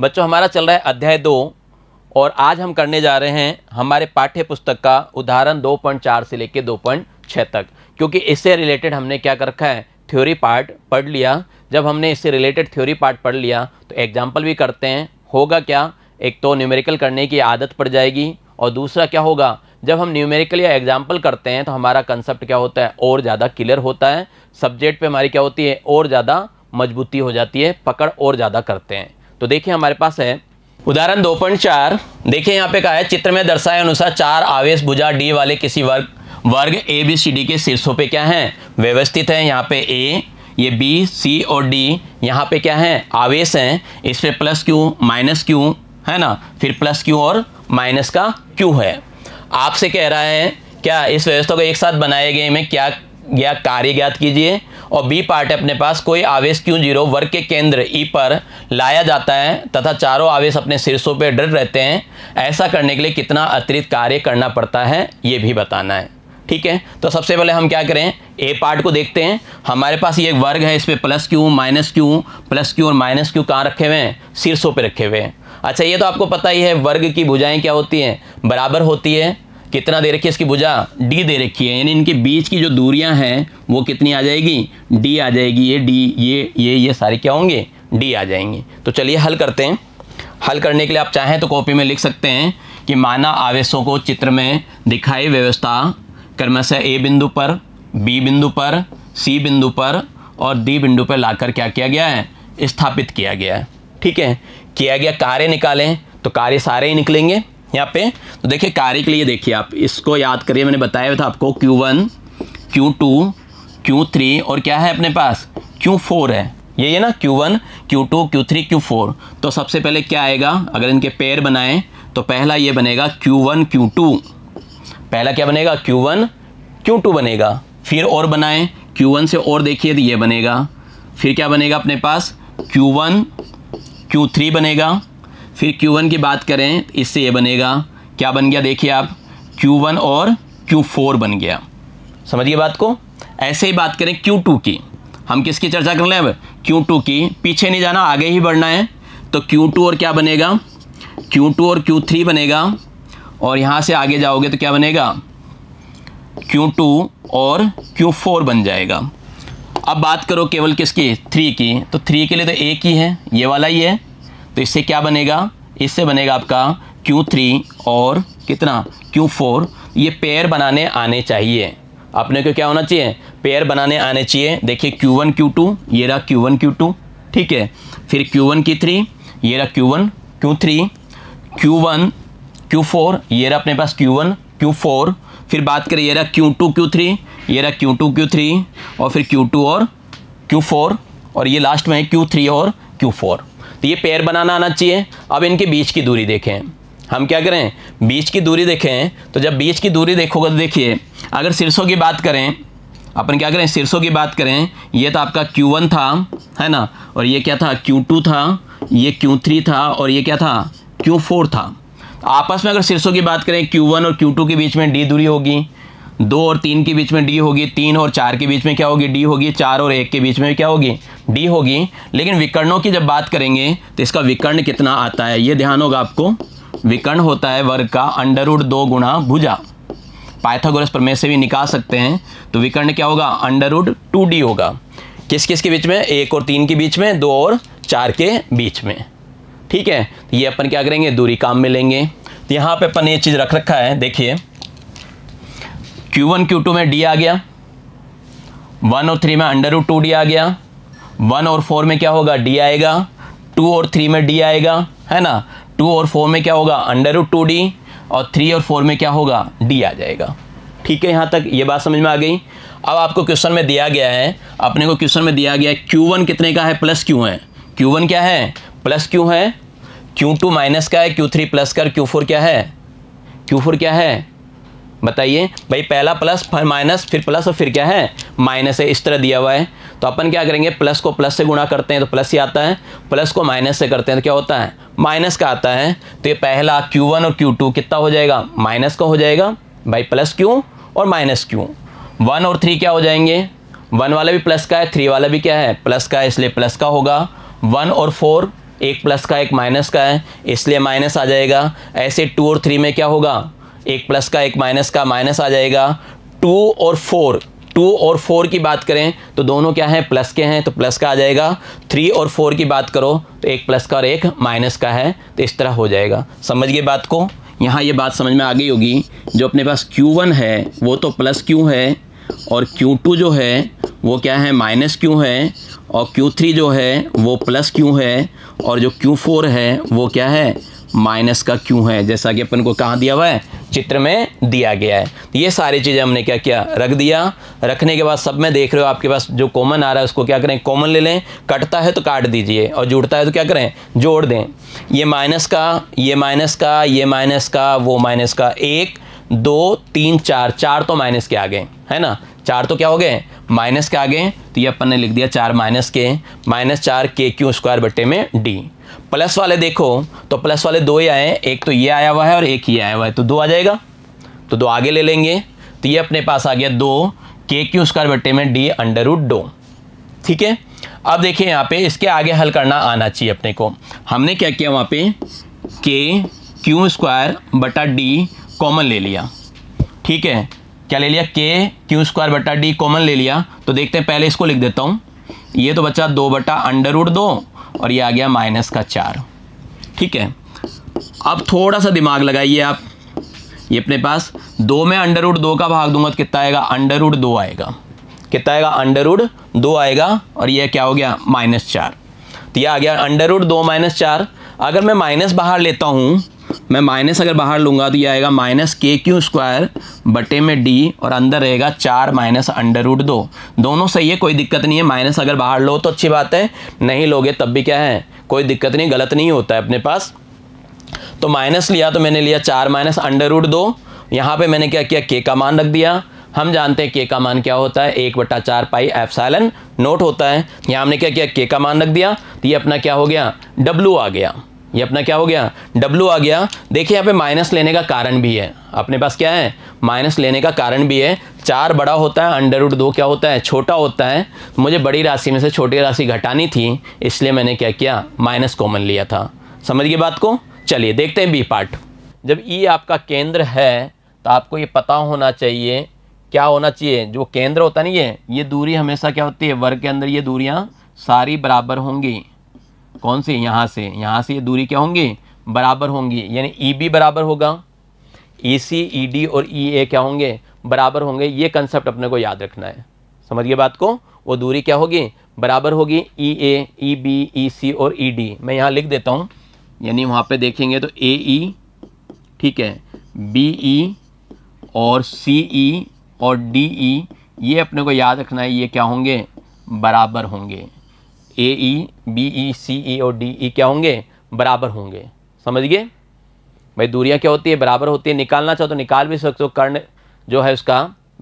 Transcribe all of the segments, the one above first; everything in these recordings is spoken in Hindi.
बच्चों हमारा चल रहा है अध्याय दो और आज हम करने जा रहे हैं हमारे पाठ्य पुस्तक का उदाहरण दो पॉइंट चार से लेकर दो पॉइंट छः तक क्योंकि इससे रिलेटेड हमने क्या कर रखा है थ्योरी पार्ट पढ़ लिया जब हमने इससे रिलेटेड थ्योरी पार्ट पढ़ लिया तो एग्जाम्पल भी करते हैं होगा क्या एक तो न्यूमेरिकल करने की आदत पड़ जाएगी और दूसरा क्या होगा जब हम न्यूमेरिकल या एग्जाम्पल करते हैं तो हमारा कंसेप्ट क्या होता है और ज़्यादा क्लियर होता है सब्जेक्ट पे हमारी क्या होती है और ज़्यादा मजबूती हो जाती है पकड़ और ज़्यादा करते हैं तो देखिए हमारे पास है उदाहरण दो पॉइंट चार देखिए यहाँ पे कहा है चित्र में दर्शाए अनुसार चार आवेश भुजा डी वाले किसी वर्ग वर्ग ए बी सी डी के शीर्षों पे क्या हैं व्यवस्थित हैं यहाँ पे ए ये बी सी और डी यहाँ पे क्या हैं आवेश हैं इस पे प्लस क्यू माइनस क्यू है ना फिर प्लस क्यू और माइनस का क्यू है आपसे कह रहा है क्या इस व्यवस्था को एक साथ बनाए गए में क्या या कार्य ज्ञात कीजिए और बी पार्ट है अपने पास कोई आवेश क्यों जीरो वर्ग के केंद्र ई e पर लाया जाता है तथा चारों आवेश अपने शीर्षों पर डर रहते हैं ऐसा करने के लिए कितना अतिरिक्त कार्य करना पड़ता है ये भी बताना है ठीक है तो सबसे पहले हम क्या करें ए पार्ट को देखते हैं हमारे पास ये एक वर्ग है इस पर plus Q minus Q plus Q और माइनस क्यू कहाँ रखे हुए हैं शीर्षों पर रखे हुए हैं अच्छा ये तो आपको पता ही है वर्ग की भुजाएं क्या होती हैं बराबर होती है कितना दे रखी है इसकी भुजा डी दे रखी है यानी इनके बीच की जो दूरियां हैं वो कितनी आ जाएगी डी आ जाएगी ये डी ये ये ये सारे क्या होंगे डी आ जाएंगे तो चलिए हल करते हैं हल करने के लिए आप चाहें तो कॉपी में लिख सकते हैं कि माना आवेशों को चित्र में दिखाई व्यवस्था क्रमशः ए बिंदु पर बी बिंदु पर सी बिंदु पर और डी बिंदु पर लाकर क्या किया गया है स्थापित किया गया है ठीक है किया गया कार्य निकालें तो कार्य सारे ही निकलेंगे यहाँ पे तो देखिए कार्य के लिए देखिए आप इसको याद करिए मैंने बताया था आपको Q1, Q2, Q3 और क्या है अपने पास Q4 है ये है ना Q1, Q2, Q3, Q4 तो सबसे पहले क्या आएगा अगर इनके पेयर बनाएं तो पहला ये बनेगा Q1, Q2 पहला क्या बनेगा Q1, Q2 बनेगा फिर और बनाएं Q1 से और देखिए तो ये बनेगा फिर क्या बनेगा अपने पास क्यू वन बनेगा फिर Q1 की बात करें इससे ये बनेगा क्या बन गया देखिए आप Q1 और Q4 बन गया समझिए बात को ऐसे ही बात करें Q2 की हम किसकी चर्चा कर रहे हैं अब Q2 की पीछे नहीं जाना आगे ही बढ़ना है तो Q2 और क्या बनेगा Q2 और Q3 बनेगा और यहाँ से आगे जाओगे तो क्या बनेगा Q2 और Q4 बन जाएगा अब बात करो केवल किसकी थ्री की तो थ्री के लिए तो एक ही है ये वाला ही है तो इससे क्या बनेगा इससे बनेगा आपका Q3 और कितना Q4 ये पेयर बनाने आने चाहिए अपने को क्या होना चाहिए पेयर बनाने आने चाहिए देखिए Q1 Q2 ये रहा Q1 Q2 ठीक है फिर Q1 Q3 ये रहा Q1 Q3 Q1 Q4 ये रहा अपने पास Q1 Q4 फिर बात करें ये रहा Q2 Q3 ये रहा Q2 Q3 और फिर Q2 और Q4 और ये लास्ट में है Q3 और Q4 तो ये पेयर बनाना आना चाहिए अब इनके बीच की दूरी देखें हम क्या करें बीच की दूरी देखें तो जब बीच की दूरी देखोगे तो देखिए अगर सिरसों की बात करें अपन क्या करें सिरसों की बात करें ये तो आपका Q1 था है ना और ये क्या था Q2 था ये Q3 था और ये क्या था Q4 था तो आपस में अगर सिरसों की बात करें Q1 और Q2 के बीच में डी दूरी होगी दो और तीन के बीच में डी होगी तीन और चार के बीच में क्या होगी डी होगी चार और एक के बीच में क्या होगी डी होगी लेकिन विकर्णों की जब बात करेंगे तो इसका विकर्ण कितना आता है ये ध्यान होगा आपको विकर्ण होता है वर्ग का अंडरवुड दो गुणा भुजा पाइथागोरस प्रमेय से भी निकाल सकते हैं तो विकर्ण क्या होगा अंडरवुड टू डी होगा किस किस के बीच में एक और तीन के बीच में दो और चार के बीच में ठीक है तो ये अपन क्या करेंगे दूरी काम में लेंगे तो यहाँ पर अपन ये चीज़ रख रखा है देखिए क्यू वन क्यू टू में डी आ गया वन और थ्री में अंडर रूट टू डी आ गया वन और फोर में क्या होगा डी आएगा टू और थ्री में डी आएगा है ना टू और फोर में क्या होगा अंडर रूट टू डी और थ्री और फोर में क्या होगा डी आ जाएगा ठीक है यहाँ तक ये बात समझ में आ गई अब आपको क्वेश्चन में दिया गया है अपने को क्वेश्चन में दिया गया है क्यू वन कितने का है प्लस क्यू है क्यू वन क्या है प्लस क्यू है क्यू टू माइनस का है क्यू थ्री प्लस का क्यू फोर क्या है क्यू फोर क्या है बताइए भाई पहला प्लस फिर माइनस फिर प्लस और फिर क्या है माइनस है इस तरह दिया हुआ है तो अपन क्या करेंगे प्लस को प्लस से गुणा करते हैं तो प्लस ही आता है प्लस को माइनस से करते हैं तो क्या होता है माइनस का आता है तो ये पहला क्यू वन और क्यू टू कितना हो जाएगा माइनस का हो जाएगा भाई प्लस क्यू और माइनस क्यों वन और थ्री क्या हो जाएंगे वन वाला भी प्लस का है थ्री वाला भी क्या है प्लस का है इसलिए प्लस का होगा वन और फोर एक प्लस का एक माइनस का है इसलिए माइनस आ जाएगा ऐसे टू और थ्री में क्या होगा एक प्लस का एक माइनस का माइनस आ जाएगा टू और फोर टू और फोर की बात करें तो दोनों क्या हैं प्लस के हैं तो प्लस का आ जाएगा थ्री और फोर की बात करो तो एक प्लस का और एक माइनस का है तो इस तरह हो जाएगा समझिए बात को यहाँ ये बात समझ में आ गई होगी जो अपने पास Q1 है वो तो प्लस Q है और Q2 जो है वो क्या है माइनस Q है और Q3 जो है वो प्लस Q है और जो Q4 है वो क्या है माइनस का Q है जैसा कि अपन को कहाँ दिया हुआ है चित्र में दिया गया है तो ये सारी चीज़ें हमने क्या किया रख दिया रखने के बाद सब में देख रहे हो आपके पास जो कॉमन आ रहा है उसको क्या करें कॉमन ले लें कटता है तो काट दीजिए और जुड़ता है तो क्या करें जोड़ दें ये माइनस का ये माइनस का ये माइनस का वो माइनस का एक दो तीन चार चार तो माइनस के आ गए है ना चार तो क्या हो गए माइनस के आ गए तो ये अपन ने लिख दिया चार माइनस के माइनस चार के क्यू स्क्वायर बट्टे में डी प्लस वाले देखो तो प्लस वाले दो ही आए एक तो ये आया हुआ है और एक ये आया हुआ है तो दो आ जाएगा तो दो आगे ले लेंगे तो ये अपने पास आ गया दो के क्यू स्क्वायर बट्टे में डी अंडर रूट दो ठीक है अब देखिए यहाँ पे इसके आगे हल करना आना चाहिए अपने को हमने क्या किया वहाँ पे के क्यू स्क्वायर बटा डी कॉमन ले लिया ठीक है क्या ले लिया के क्यू स्क्वायर बटा डी कॉमन ले लिया तो देखते हैं पहले इसको लिख देता हूँ ये तो बचा दो बटा अंडर रूट दो और ये आ गया माइनस का चार ठीक है अब थोड़ा सा दिमाग लगाइए आप ये अपने पास दो में अंडर उड दो का भाग दूंगा तो कितना आएगा अंडर उड दो आएगा कितना आएगा अंडर उड दो आएगा और ये क्या हो गया माइनस चार तो ये आ गया अंडर उड दो माइनस चार अगर मैं माइनस बाहर लेता हूँ मैं माइनस अगर बाहर लूँगा तो ये आएगा माइनस के क्यू स्क्वायर बटे में डी और अंदर रहेगा चार माइनस अंडर रूट दो दोनों सही है कोई दिक्कत नहीं है माइनस अगर बाहर लो तो अच्छी बात है नहीं लोगे तब भी क्या है कोई दिक्कत नहीं गलत नहीं होता है अपने पास तो माइनस लिया तो मैंने लिया चार माइनस अंडर रूट दो यहाँ पर मैंने क्या किया के का मान रख दिया हम जानते हैं के का मान क्या होता है एक बटा चार पाई एफ साइलन नोट होता है यहाँ हमने क्या किया के का मान रख दिया तो ये अपना क्या हो गया डब्लू आ गया ये अपना क्या हो गया W आ गया देखिए यहाँ पे माइनस लेने का कारण भी है अपने पास क्या है माइनस लेने का कारण भी है चार बड़ा होता है अंडर रूट दो क्या होता है छोटा होता है मुझे बड़ी राशि में से छोटी राशि घटानी थी इसलिए मैंने क्या किया माइनस कॉमन लिया था समझ गए बात को चलिए देखते हैं बी पार्ट जब ई e आपका केंद्र है तो आपको ये पता होना चाहिए क्या होना चाहिए जो केंद्र होता नहीं है ये दूरी हमेशा क्या होती है वर्ग के अंदर ये दूरियाँ सारी बराबर होंगी कौन से यहाँ से यहाँ से ये दूरी क्या होंगी बराबर होंगी यानी ई e बी बराबर होगा ई सी ई डी और ई e ए क्या होंगे बराबर होंगे ये कंसेप्ट अपने को याद रखना है समझिए बात को वो दूरी क्या होगी बराबर होगी ई ए ई बी ई सी और ई e डी मैं यहाँ लिख देता हूँ यानी वहाँ पे देखेंगे तो ए ई ठीक है बी ई और सी ई और डी ई ये अपने को याद रखना है ये क्या होंगे बराबर होंगे ए ई बी ई सी ई और डी ई e क्या होंगे बराबर होंगे समझिए भाई दूरियाँ क्या होती है बराबर होती है निकालना चाहो तो निकाल भी सकते हो कर्ण जो है उसका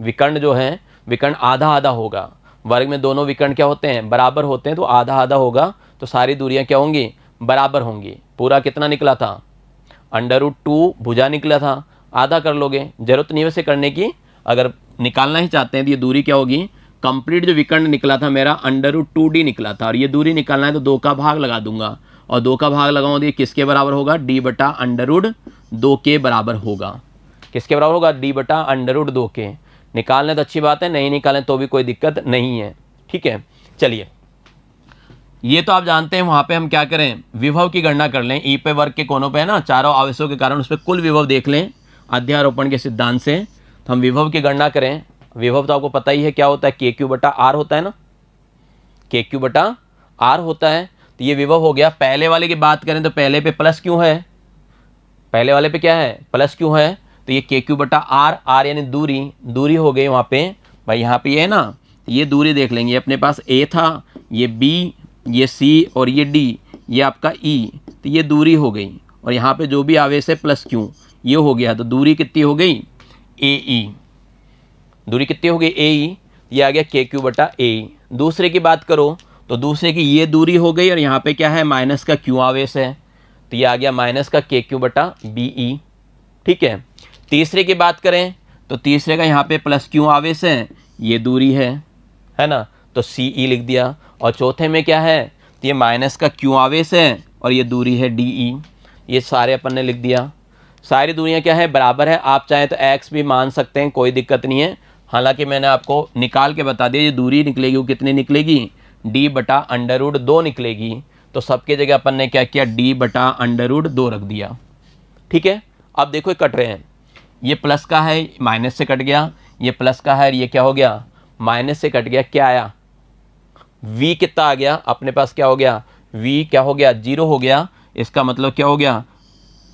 विकर्ण जो है विकर्ण आधा आधा होगा वर्ग में दोनों विकर्ण क्या होते हैं बराबर होते हैं तो आधा आधा होगा तो सारी दूरियाँ क्या होंगी बराबर होंगी पूरा कितना निकला था अंडर रूट टू भुजा निकला था आधा कर लोगे जरूरत नहीं वैसे करने की अगर निकालना ही चाहते हैं तो ये दूरी क्या होगी कंप्लीट जो विकर्ण निकला था मेरा अंडर रूट टू डी निकला था और ये दूरी निकालना है तो दो का भाग लगा दूंगा और दो का भाग लगाऊँ तो ये किसके बराबर होगा डी बटा अंडर रूट दो के बराबर होगा किसके बराबर होगा डी बटा अंडर रूट दो के निकालने तो अच्छी बात है नहीं निकालें तो भी कोई दिक्कत नहीं है ठीक है चलिए ये तो आप जानते हैं वहाँ पे हम क्या करें विभव की गणना कर लें ई e पे वर्ग के कोनों पे है ना चारों आवेशों के कारण उस पर कुल विभव देख लें अध्यारोपण के सिद्धांत से तो हम विभव की गणना करें विभव तो आपको पता ही है क्या होता है के क्यू बटा आर होता है ना के क्यू बटा आर होता है तो ये विभव हो गया पहले वाले की बात करें तो पहले पे प्लस क्यों है पहले वाले पे क्या है प्लस क्यों है तो ये के क्यू बटा आर आर यानी दूरी दूरी हो गई वहाँ पे भाई यहाँ पे ये है ना ये दूरी देख लेंगे अपने पास ए था ये बी ये सी और ये डी ये आपका ई e, तो ये दूरी हो गई और यहाँ पे जो भी आवेश है प्लस क्यों ये हो गया तो दूरी कितनी हो गई ए ई e. दूरी कितनी होगी ए ई ये आ गया के क्यू बटा ए दूसरे की बात करो तो दूसरे की ये दूरी हो गई और यहाँ पे क्या है माइनस का क्यू आवेश है तो ये आ गया माइनस का के क्यू बटा बी ई e. ठीक है तीसरे की बात करें तो तीसरे का यहाँ पे प्लस क्यू आवेश है ये दूरी है है ना तो सी ई e लिख दिया और चौथे में क्या है तो ये माइनस का क्यू आवेश है और ये दूरी है डी ई e. ये सारे अपन ने लिख दिया सारी दूरियाँ क्या है बराबर है आप चाहें तो एक्स भी मान सकते हैं कोई दिक्कत नहीं है हालांकि मैंने आपको निकाल के बता दिया ये दूरी निकलेगी वो कितनी निकलेगी डी बटा अंडर उड दो निकलेगी तो सबके जगह अपन ने क्या किया डी बटा अंडर उड दो रख दिया ठीक है अब देखो ये कट रहे हैं ये प्लस का है माइनस से कट गया ये प्लस का है ये क्या हो गया माइनस से कट गया क्या आया वी कितना आ गया अपने पास क्या हो गया वी क्या हो गया जीरो हो गया इसका मतलब क्या हो गया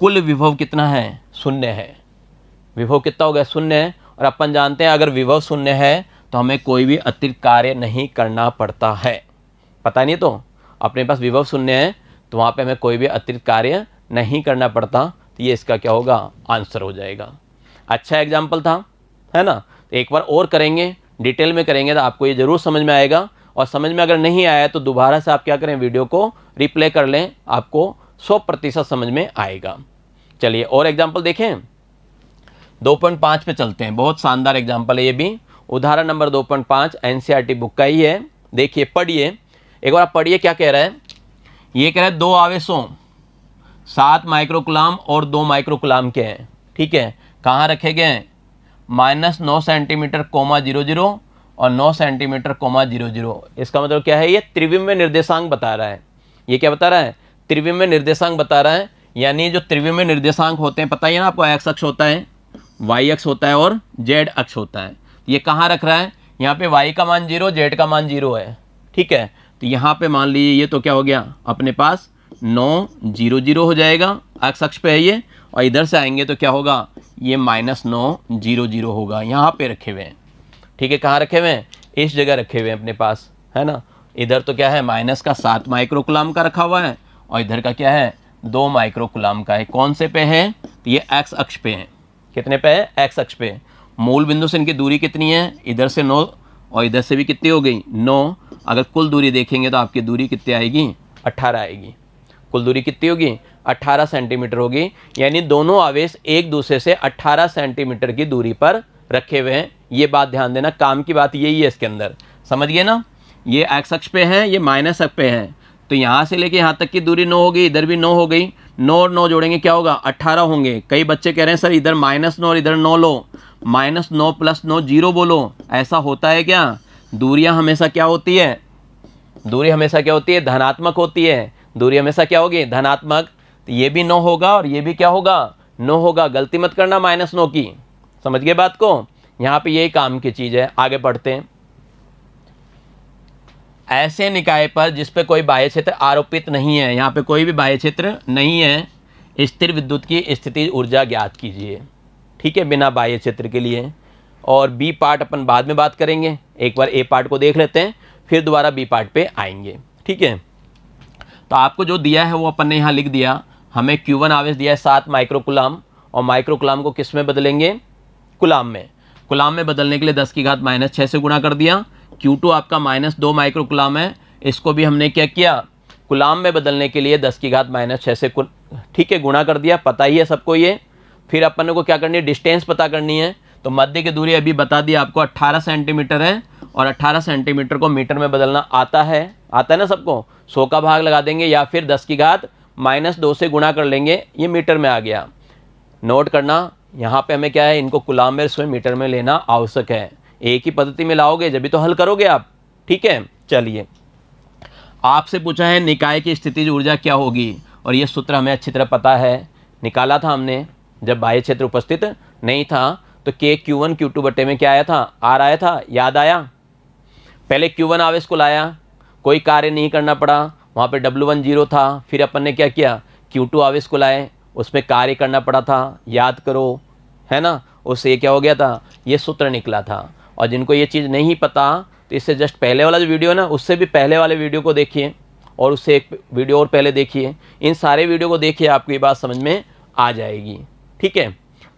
कुल विभव कितना है शून्य है विभव कितना हो गया शून्य है और अपन जानते हैं अगर विभव शून्य है तो हमें कोई भी अतिरिक्त कार्य नहीं करना पड़ता है पता नहीं तो अपने पास विभव शून्य है तो वहाँ पे हमें कोई भी अतिरिक्त कार्य नहीं करना पड़ता तो ये इसका क्या होगा आंसर हो जाएगा अच्छा एग्जाम्पल था है ना तो एक बार और करेंगे डिटेल में करेंगे तो आपको ये ज़रूर समझ में आएगा और समझ में अगर नहीं आया तो दोबारा से आप क्या करें वीडियो को रिप्ले कर लें आपको सौ प्रतिशत समझ में आएगा चलिए और एग्जाम्पल देखें दो पॉइंट पाँच पे चलते हैं बहुत शानदार एग्जाम्पल है ये भी उदाहरण नंबर दो पॉइंट पाँच एन बुक e का ही है देखिए पढ़िए एक बार आप पढ़िए क्या कह रहा है ये कह रहा है दो आवेशों सात माइक्रोकुलाम और दो माइक्रोकुलाम के हैं ठीक है कहाँ रखे गए हैं माइनस नौ सेंटीमीटर कोमा जीरो जीरो और नौ सेंटीमीटर कोमा जीरो जीरो इसका मतलब क्या है ये त्रिविम निर्देशांक बता रहा है ये क्या बता रहा है त्रिविम निर्देशांक बता रहा है यानी जो त्रिविम निर्देशांक होते हैं पता ही है ना आपको एक्स अक्ष होता है वाई एक्स होता है और जेड अक्स होता है ये कहाँ रख रहा है यहाँ पे वाई का मान जीरो जेड का मान जीरो है ठीक है तो यहाँ पे मान लीजिए ये तो क्या हो गया अपने पास नौ जीरो जीरो हो जाएगा अक्स अक्ष पे है ये और इधर से आएंगे तो क्या होगा ये माइनस नौ जीरो जीरो होगा यहाँ पे रखे हुए हैं ठीक है कहाँ रखे हुए हैं इस जगह रखे हुए हैं अपने पास है ना इधर तो क्या है माइनस का सात माइक्रोकुलाम का रखा हुआ है और इधर का क्या है दो माइक्रोकुलाम का है कौन से पे है ये एक्स अक्ष पे है कितने पे है एक्स अक्ष पे मूल बिंदु से इनकी दूरी कितनी है इधर से नौ और इधर से भी कितनी हो गई नौ अगर कुल दूरी देखेंगे तो आपकी दूरी कितनी आएगी अट्ठारह आएगी कुल दूरी कितनी होगी अट्ठारह सेंटीमीटर होगी यानी दोनों आवेश एक दूसरे से अट्ठारह सेंटीमीटर की दूरी पर रखे हुए हैं ये बात ध्यान देना काम की बात यही है इसके अंदर समझिए ना ये एक्स अक्ष पे है ये माइनस अक्ष पे है तो यहाँ से लेके यहाँ तक की दूरी नौ हो गई इधर भी नौ हो गई नौ और नौ जोड़ेंगे क्या होगा अट्ठारह होंगे कई बच्चे कह रहे हैं सर इधर माइनस नौ और इधर नौ लो माइनस नौ प्लस नौ जीरो बोलो ऐसा होता है क्या दूरियां हमेशा क्या होती है दूरी हमेशा क्या होती है धनात्मक होती है दूरी हमेशा क्या होगी धनात्मक तो ये भी नौ होगा और ये भी क्या होगा नौ होगा गलती मत करना माइनस नौ की समझ गए बात को यहाँ पर यही काम की चीज़ है आगे बढ़ते हैं ऐसे निकाय पर जिस पर कोई बाह्य क्षेत्र आरोपित नहीं है यहाँ पे कोई भी बाह्य क्षेत्र नहीं है स्थिर विद्युत की स्थिति ऊर्जा ज्ञात कीजिए ठीक है बिना बाह्य क्षेत्र के लिए और बी पार्ट अपन बाद में बात करेंगे एक बार ए पार्ट को देख लेते हैं फिर दोबारा बी पार्ट पे आएंगे ठीक है तो आपको जो दिया है वो अपन ने यहाँ लिख दिया हमें क्यू आवेश दिया है सात माइक्रोकुलाम और माइक्रोकुलाम को किस में बदलेंगे कुलाम में कुलाम में बदलने के लिए दस की घात माइनस छः से गुणा कर दिया Q2 आपका माइनस दो माइक्रो गुलाम है इसको भी हमने क्या किया गुलाम में बदलने के लिए दस की घात माइनस छः से ठीक है गुणा कर दिया पता ही है सबको ये फिर अपन को क्या करनी है डिस्टेंस पता करनी है तो मध्य की दूरी अभी बता दी आपको 18 सेंटीमीटर है और 18 सेंटीमीटर को मीटर में बदलना आता है आता है ना सबको सौ का भाग लगा देंगे या फिर दस की घात माइनस दो से गुणा कर लेंगे ये मीटर में आ गया नोट करना यहाँ पे हमें क्या है इनको कुलाम में स्वयं मीटर में लेना आवश्यक है एक ही पद्धति में लाओगे जब भी तो हल करोगे आप ठीक है चलिए आपसे पूछा है निकाय की स्थितिज ऊर्जा क्या होगी और यह सूत्र हमें अच्छी तरह पता है निकाला था हमने जब बाह्य क्षेत्र उपस्थित नहीं था तो के क्यू वन क्यू टू बट्टे में क्या आया था आर आया था याद आया पहले क्यू वन आवेश को लाया कोई कार्य नहीं करना पड़ा वहाँ पे डब्लू वन जीरो था फिर अपन ने क्या किया क्यू टू आवेश को लाए उसमें कार्य करना पड़ा था याद करो है ना उससे क्या हो गया था ये सूत्र निकला था और जिनको ये चीज़ नहीं पता तो इससे जस्ट पहले वाला जो वीडियो है ना उससे भी पहले वाले वीडियो को देखिए और उससे एक वीडियो और पहले देखिए इन सारे वीडियो को देखिए आपको ये बात समझ में आ जाएगी ठीक है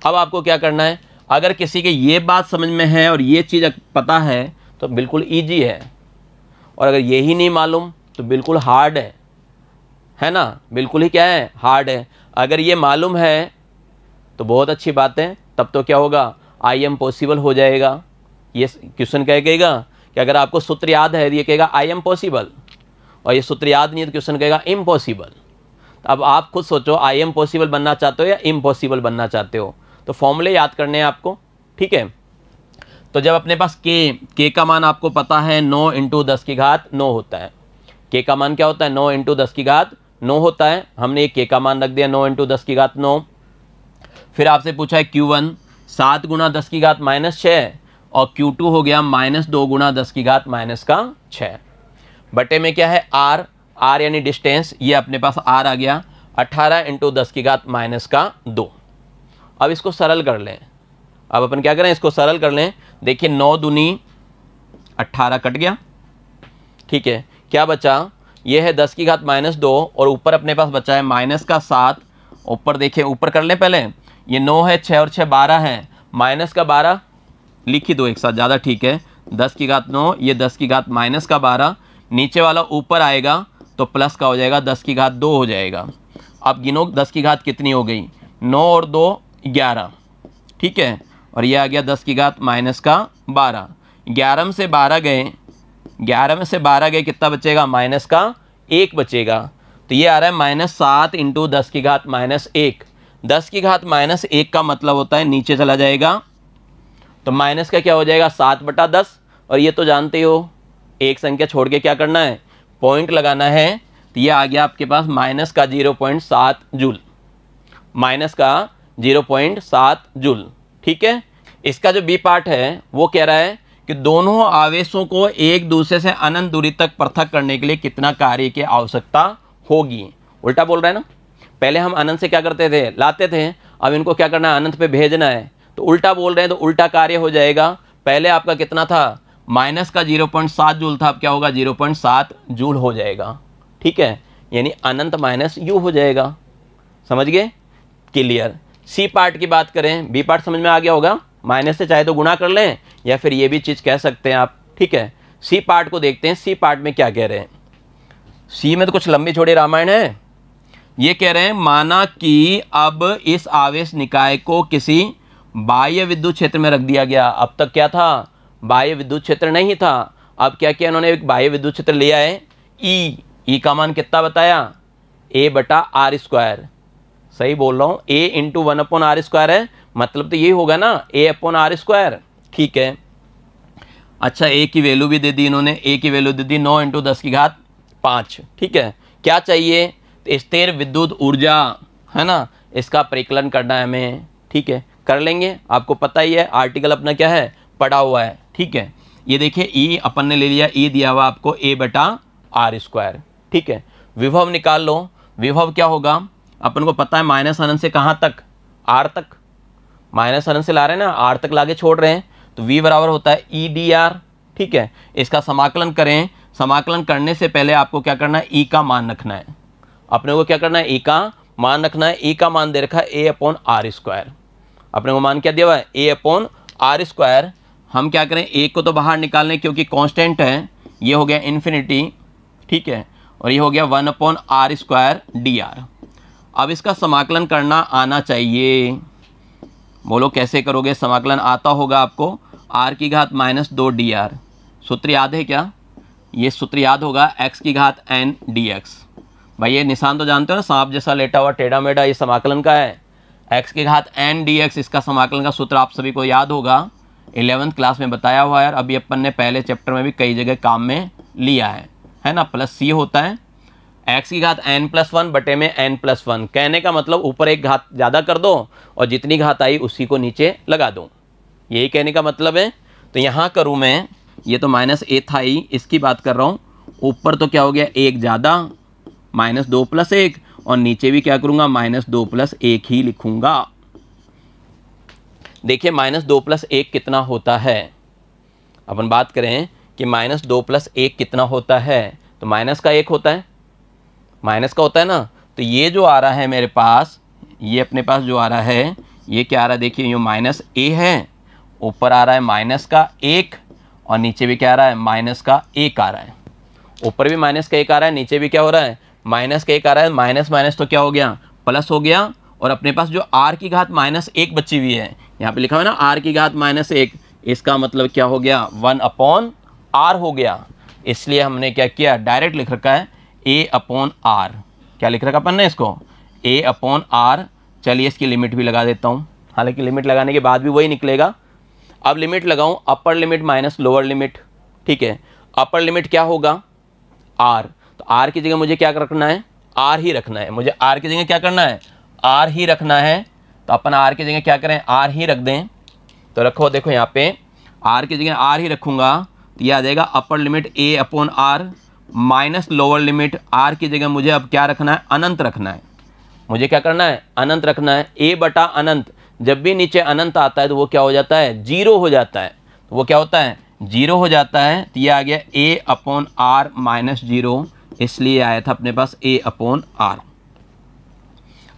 अब आपको क्या करना है अगर किसी के ये बात समझ में है और ये चीज़ पता है तो बिल्कुल ईजी है और अगर यही नहीं मालूम तो बिल्कुल हार्ड है है ना बिल्कुल ही क्या है हार्ड है अगर ये मालूम है तो बहुत अच्छी बात है तब तो क्या होगा आई एम पॉसिबल हो जाएगा ये क्वेश्चन क्या कहेगा कि अगर आपको सूत्र याद है ये कहेगा आई एम पॉसिबल और ये सूत्र याद नहीं है तो क्वेश्चन कहेगा इम्पॉसिबल तो अब आप खुद सोचो आई एम पॉसिबल बनना चाहते हो या इम्पॉसिबल बनना चाहते हो तो फॉर्मूले याद करने हैं आपको ठीक है तो जब अपने पास के के का मान आपको पता है नौ इंटू दस की घात नौ होता है के का मान क्या होता है नौ इंटू दस की घात नौ होता है हमने एक के का मान रख दिया नौ इंटू दस की घात नौ फिर आपसे पूछा है क्यू वन सात गुना दस की घात माइनस छः और Q2 हो गया माइनस दो गुणा दस की घात माइनस का छः बटे में क्या है R R यानी डिस्टेंस ये अपने पास R आ गया 18 इंटू दस की घात माइनस का दो अब इसको सरल कर लें अब अपन क्या करें इसको सरल कर लें देखिए नौ दुनी अट्ठारह कट गया ठीक है क्या बचा ये है दस की घात माइनस दो और ऊपर अपने पास बचा है माइनस का सात ऊपर देखिए ऊपर कर लें पहले ये नौ है छः और छः बारह है माइनस का बारह लिख ही दो एक साथ ज़्यादा ठीक है दस की घात नौ ये दस की घात माइनस का बारह नीचे वाला ऊपर आएगा तो प्लस का हो जाएगा दस की घात दो हो जाएगा अब गिनो दस की घात कितनी हो गई नौ और दो ग्यारह ठीक है और यह आ गया दस की घात माइनस का बारह ग्यारह में से बारह गए ग्यारह में से बारह गए कितना बचेगा माइनस का एक बचेगा तो ये आ रहा है माइनस सात इंटू दस की घात माइनस एक दस की घात माइनस एक का मतलब होता है नीचे चला जाएगा तो माइनस का क्या हो जाएगा सात बटा दस और ये तो जानते हो एक संख्या छोड़ के क्या करना है पॉइंट लगाना है तो ये आ गया आपके पास माइनस का जीरो पॉइंट सात जूल माइनस का जीरो पॉइंट सात जूल ठीक है इसका जो बी पार्ट है वो कह रहा है कि दोनों आवेशों को एक दूसरे से अनंत दूरी तक पृथक करने के लिए कितना कार्य की आवश्यकता होगी उल्टा बोल रहा है ना पहले हम अनंत से क्या करते थे लाते थे अब इनको क्या करना है अनंत पे भेजना है तो उल्टा बोल रहे हैं तो उल्टा कार्य हो जाएगा पहले आपका कितना था माइनस का जीरो पॉइंट सात जूल था अब क्या होगा जीरो पॉइंट सात जूल हो जाएगा ठीक है यानी अनंत माइनस यू हो जाएगा समझ गए क्लियर सी पार्ट की बात करें बी पार्ट समझ में आ गया होगा माइनस से चाहे तो गुणा कर लें या फिर ये भी चीज़ कह सकते हैं आप ठीक है सी पार्ट को देखते हैं सी पार्ट में क्या कह रहे हैं सी में तो कुछ लंबी छोड़ी रामायण है ये कह रहे हैं माना कि अब इस आवेश निकाय को किसी बाह्य विद्युत क्षेत्र में रख दिया गया अब तक क्या था बाह्य विद्युत क्षेत्र नहीं था अब क्या किया उन्होंने एक बाह्य विद्युत क्षेत्र लिया है ई ई का मान कितना बताया ए बटा आर स्क्वायर सही बोल रहा हूँ A into one upon R square है मतलब तो ये होगा ना ए अपॉन आर स्क्वायर ठीक है अच्छा ए की वैल्यू भी दे दी इन्होंने ए की वैल्यू दे दी नौ इंटू दस की घात पाँच ठीक है क्या चाहिए स्थिर विद्युत ऊर्जा है ना इसका परिकलन करना है हमें ठीक है कर लेंगे आपको पता ही है आर्टिकल अपना क्या है पड़ा हुआ है ठीक है ये देखिए ई e अपन ने ले लिया ई e दिया हुआ आपको ए बटा आर स्क्वायर ठीक है विभव निकाल लो विभव क्या होगा अपन को पता है माइनस अनंत से कहाँ तक आर तक माइनस अनंत से ला रहे हैं ना आर तक लागे छोड़ रहे हैं तो वी बराबर होता है ई डी आर ठीक है इसका समाकलन करें समाकलन करने से पहले आपको क्या करना है ई e का मान रखना है अपने को क्या करना है ई का मान रखना है ई का मान दे रखा है ए अपॉन आर स्क्वायर अपने को मान क्या दिया हुआ है ए अपॉन आर स्क्वायर हम क्या करें ए को तो बाहर निकाल लें क्योंकि कांस्टेंट है ये हो गया इन्फिनिटी ठीक है और ये हो गया one upon R square D R अब इसका समाकलन करना आना चाहिए बोलो कैसे करोगे समाकलन आता होगा आपको आर की घात माइनस दो डी आर सूत्र याद है क्या ये सूत्र याद होगा एक्स की घात एन डी एक्स भाई ये निशान तो जानते हो ना सांप जैसा लेटा हुआ टेढ़ा मेढ़ा ये समाकलन का है एक्स के घात एन डी एक्स इसका समाकलन का सूत्र आप सभी को याद होगा इलेवंथ क्लास में बताया हुआ है अभी अपन ने पहले चैप्टर में भी कई जगह काम में लिया है है ना प्लस सी होता है एक्स की घात एन प्लस वन बटे में एन प्लस वन कहने का मतलब ऊपर एक घात ज़्यादा कर दो और जितनी घात आई उसी को नीचे लगा दो यही कहने का मतलब है तो यहाँ करूँ मैं ये तो माइनस ए था ही इसकी बात कर रहा हूँ ऊपर तो क्या हो गया एक ज़्यादा माइनस दो प्लस एक और नीचे भी क्या करूंगा माइनस दो प्लस एक ही लिखूंगा देखिए माइनस दो प्लस एक कितना होता है अपन बात करें कि माइनस दो प्लस एक कितना होता है तो माइनस का एक होता है माइनस का होता है ना तो ये जो आ रहा है मेरे पास ये अपने पास जो आ रहा है ये क्या आ रहा है देखिए ये माइनस ए है ऊपर आ रहा है माइनस का एक और नीचे भी क्या आ रहा है माइनस का एक आ रहा है ऊपर भी माइनस का एक आ रहा है नीचे भी क्या हो रहा है माइनस का एक आ रहा है माइनस माइनस तो क्या हो गया प्लस हो गया और अपने पास जो आर की घात माइनस एक बची हुई है यहाँ पे लिखा हुआ है ना आर की घात माइनस एक इसका मतलब क्या हो गया वन अपॉन आर हो गया इसलिए हमने क्या किया डायरेक्ट लिख रखा है ए अपॉन आर क्या लिख रखा अपन ने इसको ए अपॉन आर चलिए इसकी लिमिट भी लगा देता हूँ हालांकि लिमिट लगाने के बाद भी वही निकलेगा अब लिमिट लगाऊँ upper limit minus lower limit ठीक है अपर लिमिट क्या होगा आर तो आर की जगह मुझे क्या रखना है आर ही रखना है मुझे आर की जगह क्या करना है आर ही रखना है तो अपन आर की जगह क्या करें आर ही रख दें तो रखो देखो यहाँ पे आर की जगह आर ही रखूँगा तो यह आ जाएगा upper limit A upon R minus lower limit R की जगह मुझे अब क्या रखना है अनंत रखना है मुझे क्या करना है अनंत रखना है ए बटा अनंत जब भी नीचे अनंत आता है तो वो क्या हो जाता है जीरो हो जाता है तो वो क्या होता है जीरो हो जाता है तो यह आ गया A upon R minus zero इसलिए आया था अपने पास ए अपॉन आर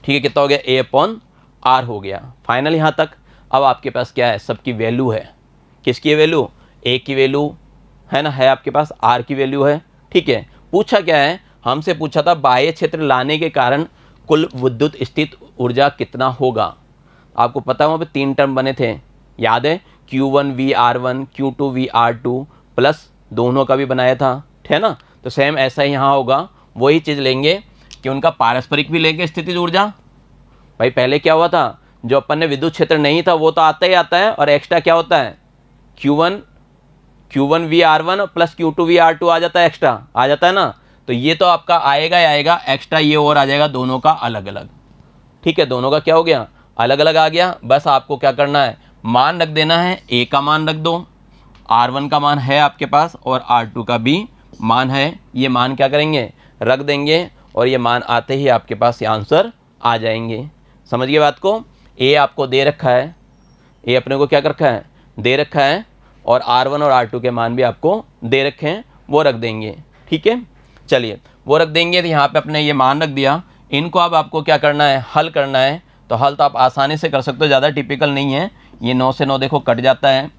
ठीक है कितना हो गया ए अपॉन आर हो गया फाइनल यहाँ तक अब आपके पास क्या है सबकी वैल्यू है किसकी वैल्यू ए की वैल्यू है ना है आपके पास आर की वैल्यू है ठीक है पूछा क्या है हमसे पूछा था बाह्य क्षेत्र लाने के कारण कुल विद्युत स्थित ऊर्जा कितना होगा आपको पता वहाँ पर तीन टर्म बने थे याद है Q one V R one Q two V R two plus दोनों का भी बनाया था ठीक है ना तो सेम ऐसा ही यहाँ होगा वही चीज़ लेंगे कि उनका पारस्परिक भी लेंगे स्थिति ऊर्जा भाई पहले क्या हुआ था जो अपन ने विद्युत क्षेत्र नहीं था वो तो आता ही आता है और एक्स्ट्रा क्या होता है Q one Q one V R one plus Q two V R two आ जाता है एक्स्ट्रा आ जाता है ना तो ये तो आपका आएगा ही आएगा एक्स्ट्रा ये और आ जाएगा दोनों का अलग अलग ठीक है दोनों का क्या हो गया अलग अलग आ गया बस आपको क्या करना है मान रख देना है ए का मान रख दो आर वन का मान है आपके पास और आर टू का भी मान है ये मान क्या करेंगे रख देंगे और ये मान आते ही आपके पास ये आंसर आ जाएंगे समझिए बात को ए आपको दे रखा है ए अपने को क्या कर रखा है दे रखा है और आर वन और आर टू के मान भी आपको दे रखे हैं वो रख देंगे ठीक है चलिए वो रख देंगे तो यहाँ पे अपने ये मान रख दिया इनको अब आपको क्या करना है हल करना है तो हल तो आप आसानी से कर सकते हो ज़्यादा टिपिकल नहीं है ये नौ से नौ देखो कट जाता है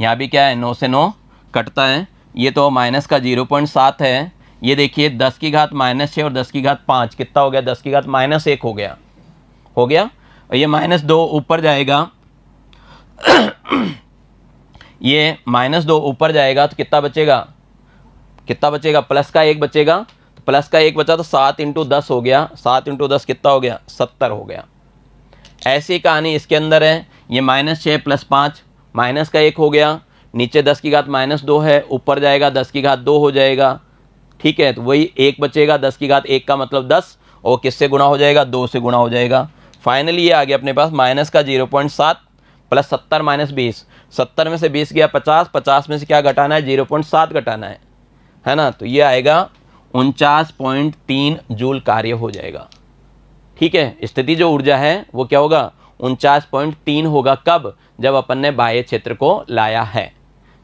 यहाँ भी क्या है नौ से नौ कटता है ये तो माइनस का जीरो पॉइंट सात है ये देखिए दस की घात माइनस छः और दस की घात पाँच कितना हो गया दस की घात माइनस एक हो गया हो गया और ये माइनस दो ऊपर जाएगा ये माइनस दो ऊपर जाएगा तो कितना बचेगा कितना बचेगा प्लस का एक बचेगा तो प्लस का एक बचा तो सात इंटू दस हो गया सात इंटू दस कितना हो गया सत्तर हो गया ऐसी कहानी इसके अंदर है ये माइनस छः प्लस पाँच माइनस का एक हो गया नीचे दस की घात माइनस दो है ऊपर जाएगा दस की घात दो हो जाएगा ठीक है तो वही एक बचेगा दस की घात एक का मतलब दस और किससे गुणा हो जाएगा दो से गुणा हो जाएगा फाइनली ये आ गया अपने पास माइनस का जीरो पॉइंट सात प्लस सत्तर माइनस बीस सत्तर में से बीस गया पचास पचास में से क्या घटाना है जीरो पॉइंट सात घटाना है है ना तो ये आएगा उनचास पॉइंट तीन जूल कार्य हो जाएगा ठीक है स्थिति जो ऊर्जा है वो क्या होगा उनचास पॉइंट तीन होगा कब जब अपन ने बाह्य क्षेत्र को लाया है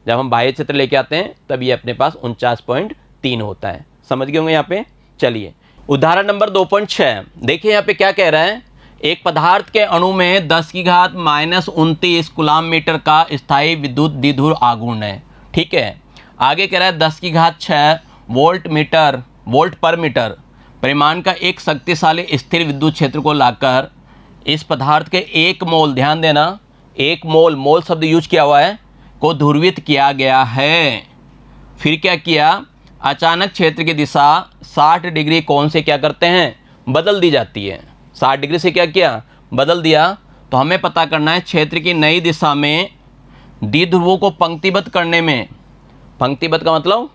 जब हम बाह्य क्षेत्र लेके आते हैं तब ये अपने पास उनचास पॉइंट तीन होता है समझ गए होंगे यहाँ पे चलिए उदाहरण नंबर दो पॉइंट छः देखिए यहाँ पे क्या कह रहा है एक पदार्थ के अणु में 10 की घात माइनस उनतीस गुलाम मीटर का स्थायी विद्युत दिधुर आगुण है ठीक है आगे कह रहा है दस की घात छः volt metre volt per metre परिमाण का एक शक्तिशाली स्थिर विद्युत क्षेत्र को लाकर इस पदार्थ के एक मोल ध्यान देना एक मोल मोल शब्द यूज किया हुआ है को ध्रुवित किया गया है फिर क्या किया अचानक क्षेत्र की दिशा 60 डिग्री कौन से क्या करते हैं बदल दी जाती है 60 डिग्री से क्या किया बदल दिया तो हमें पता करना है क्षेत्र की नई दिशा में ध्रुवों को पंक्तिबद्ध करने में पंक्तिबद्ध का मतलब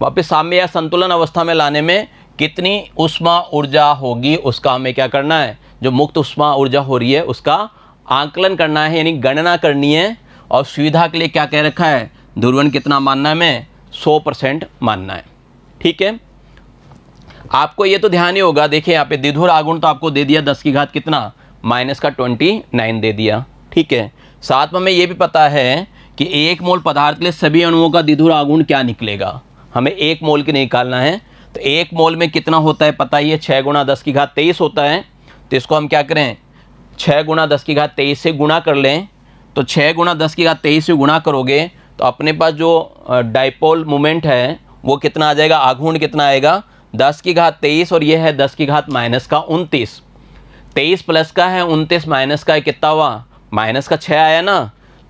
वापस साम्य या संतुलन अवस्था में लाने में कितनी उष्मा ऊर्जा होगी उसका हमें क्या करना है जो मुक्त उष्मा ऊर्जा हो रही है उसका आंकलन करना है यानी गणना करनी है और सुविधा के लिए क्या कह रखा है ध्रुवन कितना मानना है मैं सौ परसेंट मानना है ठीक है आपको ये तो ध्यान ही होगा देखिए यहाँ पे दिधुर आगुण तो आपको दे दिया दस की घात कितना माइनस का ट्वेंटी नाइन दे दिया ठीक है साथ में हमें ये भी पता है कि एक मोल पदार्थ के लिए सभी अणुओं का दिधुर आगुण क्या निकलेगा हमें एक मोल के निकालना है तो एक मोल में कितना होता है पता ही है छः गुणा दस की घात तेईस होता है तो इसको हम क्या करें छः गुणा दस की घात तेईस से गुणा कर लें तो छः गुणा दस की घात तेईस से गुणा करोगे तो अपने पास जो डाइपोल मोमेंट है वो कितना आ जाएगा आघूर्ण कितना आएगा दस की घात तेईस और ये है दस की घात माइनस का उनतीस तेईस प्लस का है उनतीस माइनस का है कितना हुआ माइनस का छः आया ना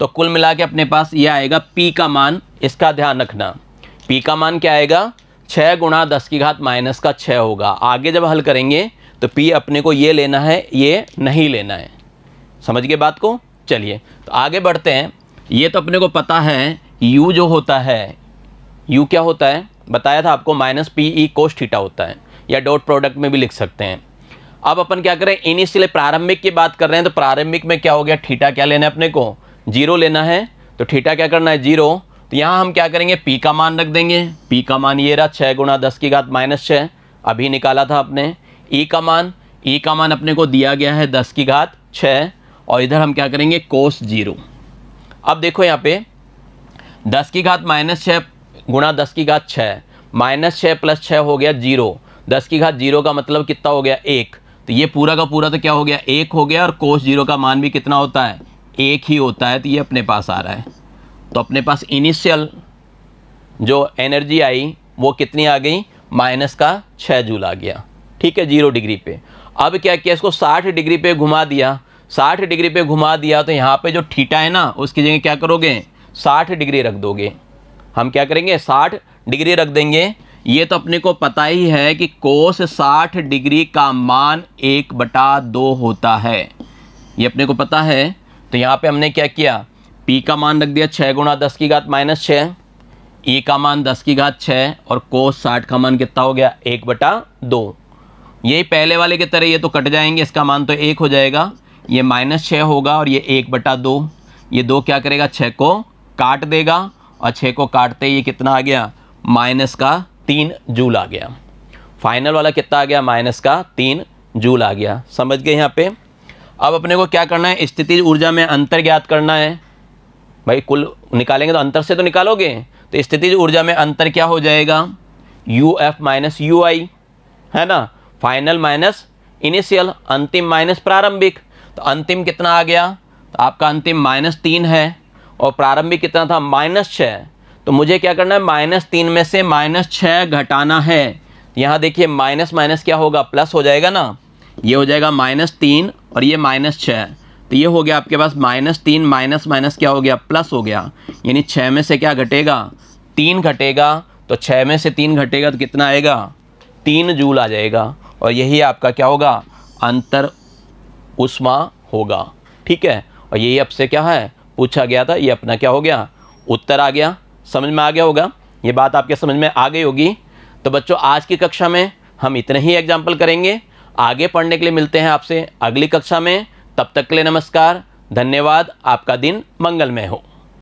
तो कुल मिला के अपने पास ये आएगा पी का मान इसका ध्यान रखना पी का मान क्या आएगा छः गुणा दस की घात माइनस का छः होगा आगे जब हल करेंगे तो पी अपने को ये लेना है ये नहीं लेना है समझ गए बात को चलिए तो आगे बढ़ते हैं ये तो अपने को पता है यू जो होता है यू क्या होता है बताया था आपको minus P E cos theta होता है या डॉट प्रोडक्ट में भी लिख सकते हैं अब अपन क्या करें इनिशियल प्रारंभिक की बात कर रहे हैं तो प्रारंभिक में क्या हो गया ठीटा क्या लेना है अपने को जीरो लेना है तो ठीटा क्या करना है जीरो तो यहाँ हम क्या करेंगे पी का मान रख देंगे पी का मान ये रहा छः गुणा दस की घात माइनस छः अभी निकाला था आपने ई e का मान ई e का मान अपने को दिया गया है दस की घात छः और इधर हम क्या करेंगे कोस जीरो अब देखो यहाँ पे दस की घात माइनस छः गुणा दस की घात छः माइनस छः प्लस छः हो गया जीरो दस की घात जीरो का मतलब कितना हो गया एक तो ये पूरा का पूरा तो क्या हो गया एक हो गया और कोस जीरो का मान भी कितना होता है एक ही होता है तो ये अपने पास आ रहा है तो अपने पास इनिशियल जो एनर्जी आई वो कितनी आ गई माइनस का छः जूल आ गया ठीक है जीरो डिग्री पे अब क्या किया इसको साठ डिग्री पे घुमा दिया साठ डिग्री पे घुमा दिया तो यहाँ पे जो ठीटा है ना उसकी जगह क्या करोगे साठ डिग्री रख दोगे हम क्या करेंगे साठ डिग्री रख देंगे ये तो अपने को पता ही है कि कोस साठ डिग्री का मान एक बटा दो होता है ये अपने को पता है तो यहाँ पे हमने क्या किया पी का मान रख दिया छः गुणा दस की घात माइनस छः ई का मान दस की घात छः और कोस साठ का मान कितना हो गया एक बटा दो यही पहले वाले की तरह ये तो कट जाएंगे इसका मान तो एक हो जाएगा ये माइनस छः होगा और ये एक बटा दो ये दो क्या करेगा छः को काट देगा और छः को काटते ये कितना आ गया माइनस का तीन जूल आ गया फाइनल वाला कितना आ गया माइनस का तीन जूल आ गया समझ गए यहाँ पे अब अपने को क्या करना है स्थिति ऊर्जा में अंतर ज्ञात करना है भाई कुल निकालेंगे तो अंतर से तो निकालोगे तो स्थिति ऊर्जा में अंतर क्या हो जाएगा U F minus U I है ना फाइनल माइनस इनिशियल अंतिम माइनस प्रारंभिक तो अंतिम कितना आ गया तो आपका अंतिम माइनस तीन है और प्रारंभिक कितना था माइनस छः तो मुझे क्या करना है माइनस तीन में से माइनस छः घटाना है यहाँ देखिए माइनस माइनस क्या होगा प्लस हो जाएगा ना ये हो जाएगा माइनस तीन और ये माइनस छः तो ये हो गया आपके पास माइनस तीन माइनस माइनस क्या हो गया प्लस हो गया यानी छः में से क्या घटेगा तीन घटेगा तो छः में से तीन घटेगा तो कितना आएगा तीन जूल आ जाएगा और यही आपका क्या होगा अंतर उष्मा होगा ठीक है और यही आपसे क्या है पूछा गया था ये अपना क्या हो गया उत्तर आ गया समझ में आ गया होगा ये बात आपके समझ में आ गई होगी तो बच्चों आज की कक्षा में हम इतने ही एग्जाम्पल करेंगे आगे पढ़ने के लिए मिलते हैं आपसे अगली कक्षा में तब तक के लिए नमस्कार धन्यवाद आपका दिन मंगलमय हो